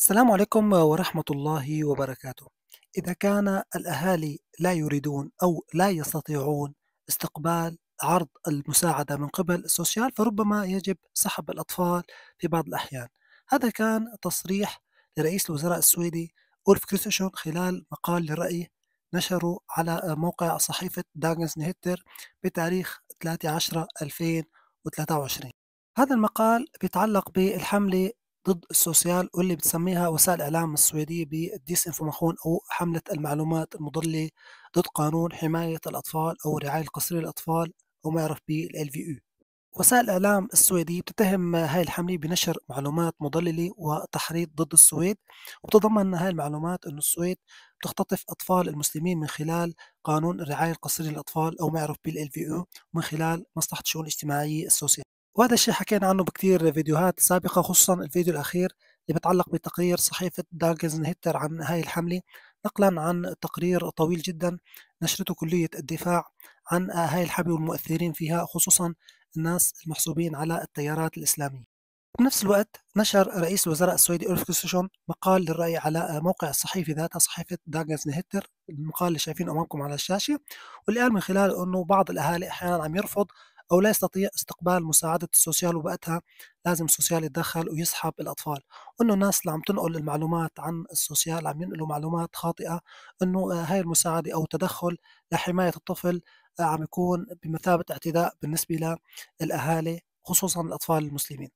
السلام عليكم ورحمة الله وبركاته. إذا كان الأهالي لا يريدون أو لا يستطيعون استقبال عرض المساعدة من قبل السوشيال فربما يجب سحب الأطفال في بعض الأحيان. هذا كان تصريح لرئيس الوزراء السويدي أولف كريستشون خلال مقال للرأي نشره على موقع صحيفة داغنس نهتر بتاريخ 3 10 2023 هذا المقال بيتعلق بالحملة ضد السوسيال واللي بتسميها وسائل الإعلام السويدية بالديسانفورماخون أو حملة المعلومات المضلة ضد قانون حماية الأطفال أو الرعاية القصيرة للأطفال أو ما يعرف بالال في وسائل الإعلام السويدية بتتهم هاي الحملة بنشر معلومات مضللة وتحريض ضد السويد وبتضمن هاي المعلومات أن السويد بتختطف أطفال المسلمين من خلال قانون الرعاية القصيرة للأطفال أو ما يعرف بالال في من خلال مصلحة الشؤون الاجتماعية السوسيال وهذا الشيء حكينا عنه بكثير فيديوهات سابقة خصوصا الفيديو الأخير اللي بتعلق بتقرير صحيفة داجنز هيتر عن هاي الحملة نقلا عن تقرير طويل جدا نشرته كلية الدفاع عن هاي الحملة والمؤثرين فيها خصوصا الناس المحسوبين على التيارات الإسلامية بنفس الوقت نشر رئيس الوزراء السويدي أولف كريستيشن مقال للرأي على موقع الصحيفة ذاتها صحيفة داجنز نهتر المقال اللي شايفينه أمامكم على الشاشة واللي قال من خلاله أنه بعض الأهالي أحيانا عم يرفض أو لا يستطيع استقبال مساعدة السوسيال ووقتها لازم السوسيال يتدخل ويسحب الأطفال إنه الناس اللي عم تنقل المعلومات عن السوسيال عم ينقلوا معلومات خاطئة إنه آه، هاي المساعدة أو التدخل لحماية الطفل آه، عم يكون بمثابة اعتداء بالنسبة للأهالي خصوصا الأطفال المسلمين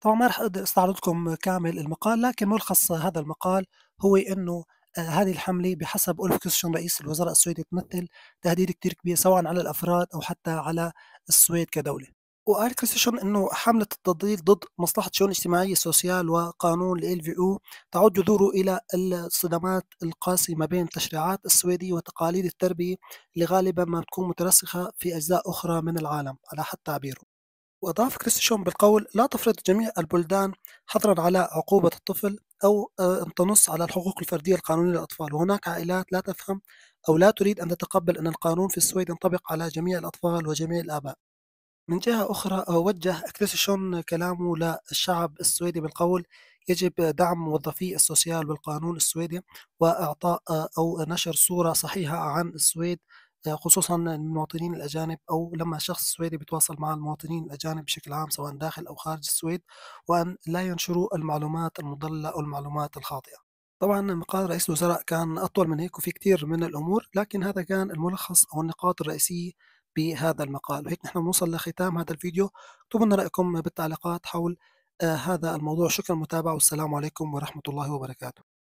طبعا ما رح أقدر استعرض لكم كامل المقال لكن ملخص هذا المقال هو انه هذه الحملة بحسب أولف كريستيان رئيس الوزراء السويدي تمثل تهديد كتير كبير سواء على الأفراد أو حتى على السويد كدولة وقال كريستيان انه حمله التضليل ضد مصلحه الشؤون الاجتماعيه سوسيال وقانون ال في او تعود جذوره الى الصدمات القاسيه ما بين التشريعات السويديه وتقاليد التربيه اللي غالبا ما تكون مترسخه في اجزاء اخرى من العالم على حد تعبيره. واضاف كريستيان بالقول لا تفرض جميع البلدان حظرا على عقوبه الطفل أو آه، تنص على الحقوق الفردية القانونية للأطفال وهناك عائلات لا تفهم أو لا تريد أن تتقبل أن القانون في السويد ينطبق على جميع الأطفال وجميع الآباء من جهة أخرى آه، وجه أكتسشون كلامه للشعب السويدي بالقول يجب دعم موظفي السوسيال والقانون السويدي وإعطاء آه، أو نشر صورة صحيحة عن السويد خصوصا المواطنين الأجانب أو لما شخص سويدي بيتواصل مع المواطنين الأجانب بشكل عام سواء داخل أو خارج السويد وأن لا ينشروا المعلومات المضلله أو المعلومات الخاطئة طبعا مقال رئيس الوزراء كان أطول من هيك وفي كثير من الأمور لكن هذا كان الملخص أو النقاط الرئيسية بهذا المقال وهيك نحن بنوصل لختام هذا الفيديو اكتبوا لنا رأيكم بالتعليقات حول آه، هذا الموضوع شكرا للمتابعة والسلام عليكم ورحمة الله وبركاته